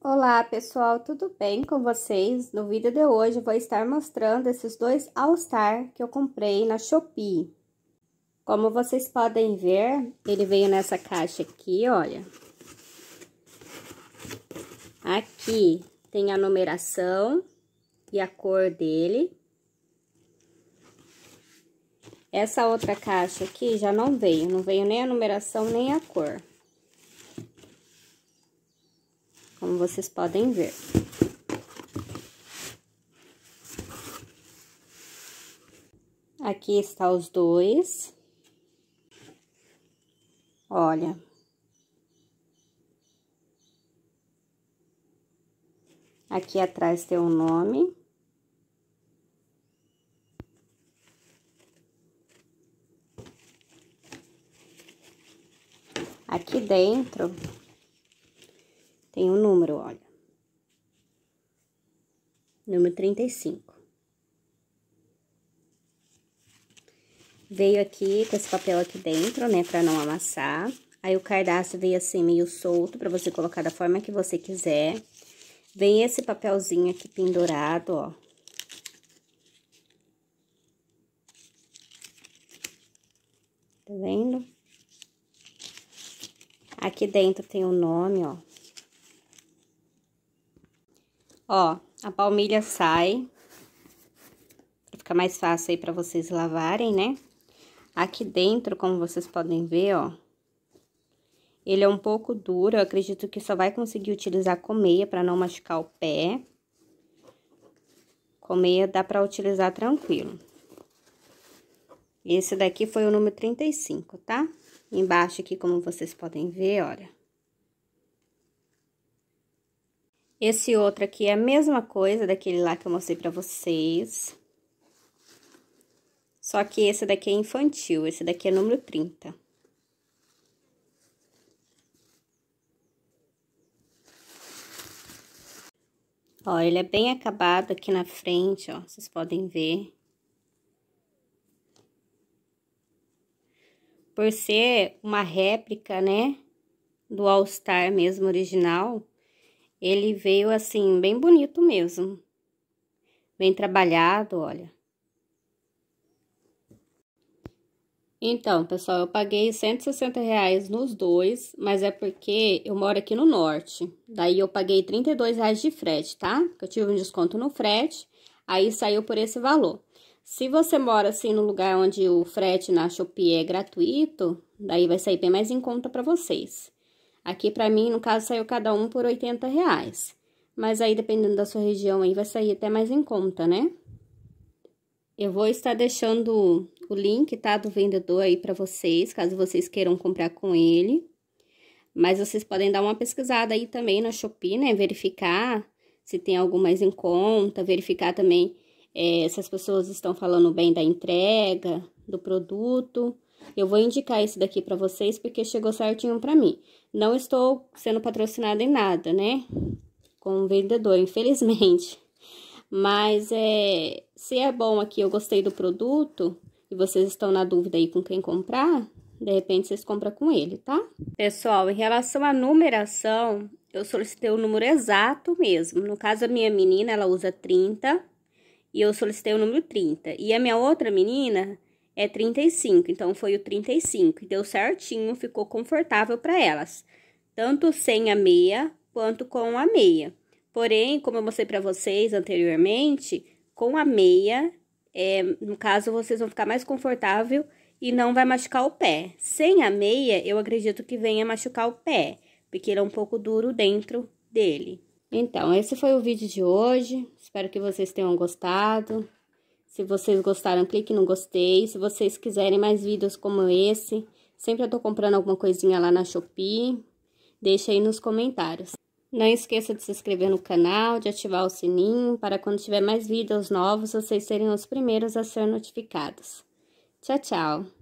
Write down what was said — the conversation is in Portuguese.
Olá pessoal, tudo bem com vocês? No vídeo de hoje eu vou estar mostrando esses dois All Star que eu comprei na Shopee. Como vocês podem ver, ele veio nessa caixa aqui, olha. Aqui tem a numeração e a cor dele. Essa outra caixa aqui já não veio, não veio nem a numeração nem a cor como vocês podem ver. Aqui está os dois. Olha. Aqui atrás tem o um nome. Aqui dentro tem um número, olha. Número 35. Veio aqui com esse papel aqui dentro, né, pra não amassar. Aí o cardápio veio assim meio solto para você colocar da forma que você quiser. Vem esse papelzinho aqui pendurado, ó. Tá vendo? Aqui dentro tem o um nome, ó. Ó, a palmilha sai. ficar mais fácil aí pra vocês lavarem, né? Aqui dentro, como vocês podem ver, ó, ele é um pouco duro. Eu acredito que só vai conseguir utilizar com meia pra não machucar o pé. Com meia dá pra utilizar tranquilo. Esse daqui foi o número 35, tá? Embaixo aqui, como vocês podem ver, olha. Esse outro aqui é a mesma coisa daquele lá que eu mostrei pra vocês. Só que esse daqui é infantil, esse daqui é número 30. Ó, ele é bem acabado aqui na frente, ó, vocês podem ver. Por ser uma réplica, né, do All Star mesmo original, ele veio assim, bem bonito mesmo. Bem trabalhado, olha. Então, pessoal, eu paguei 160 reais nos dois, mas é porque eu moro aqui no norte. Daí eu paguei 32 reais de frete, tá? Eu tive um desconto no frete, aí saiu por esse valor. Se você mora, assim, no lugar onde o frete na Shopee é gratuito, daí vai sair bem mais em conta para vocês. Aqui, para mim, no caso, saiu cada um por 80 reais. Mas aí, dependendo da sua região, aí vai sair até mais em conta, né? Eu vou estar deixando o link, tá, do vendedor aí para vocês, caso vocês queiram comprar com ele. Mas vocês podem dar uma pesquisada aí também na Shopee, né? Verificar se tem algo mais em conta, verificar também é, se as pessoas estão falando bem da entrega, do produto. Eu vou indicar esse daqui para vocês porque chegou certinho para mim. Não estou sendo patrocinada em nada, né? Com vendedor, infelizmente. Mas é, se é bom aqui, eu gostei do produto e vocês estão na dúvida aí com quem comprar, de repente vocês compram com ele, tá? Pessoal, em relação à numeração, eu solicitei o número exato mesmo. No caso, a minha menina, ela usa 30 e eu solicitei o número 30. E a minha outra menina, é 35, então foi o 35, deu certinho, ficou confortável para elas, tanto sem a meia quanto com a meia. Porém, como eu mostrei para vocês anteriormente, com a meia, é, no caso, vocês vão ficar mais confortável e não vai machucar o pé. Sem a meia, eu acredito que venha machucar o pé, porque ele é um pouco duro dentro dele. Então, esse foi o vídeo de hoje. Espero que vocês tenham gostado. Se vocês gostaram, clique no gostei. Se vocês quiserem mais vídeos como esse, sempre eu tô comprando alguma coisinha lá na Shopee. Deixa aí nos comentários. Não esqueça de se inscrever no canal, de ativar o sininho, para quando tiver mais vídeos novos, vocês serem os primeiros a ser notificados. Tchau, tchau!